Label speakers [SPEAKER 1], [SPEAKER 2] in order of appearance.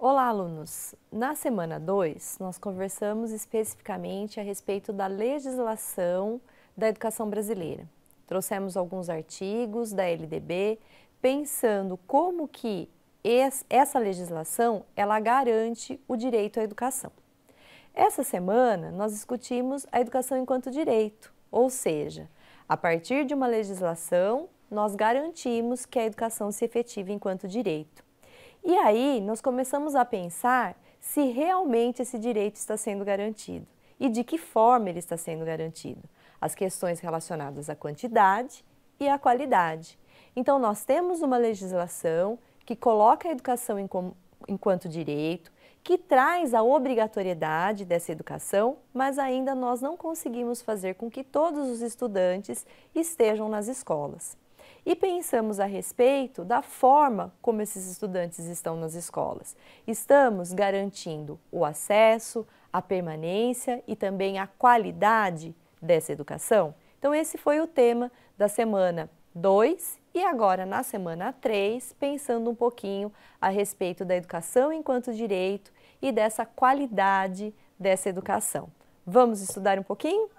[SPEAKER 1] Olá, alunos! Na semana 2, nós conversamos especificamente a respeito da legislação da educação brasileira. Trouxemos alguns artigos da LDB, pensando como que essa legislação ela garante o direito à educação. Essa semana nós discutimos a educação enquanto direito, ou seja, a partir de uma legislação nós garantimos que a educação se efetive enquanto direito. E aí nós começamos a pensar se realmente esse direito está sendo garantido e de que forma ele está sendo garantido. As questões relacionadas à quantidade e à qualidade. Então, nós temos uma legislação que coloca a educação enquanto direito, que traz a obrigatoriedade dessa educação, mas ainda nós não conseguimos fazer com que todos os estudantes estejam nas escolas e pensamos a respeito da forma como esses estudantes estão nas escolas. Estamos garantindo o acesso, a permanência e também a qualidade dessa educação? Então, esse foi o tema da semana 2 e agora na semana 3, pensando um pouquinho a respeito da educação enquanto direito e dessa qualidade dessa educação. Vamos estudar um pouquinho?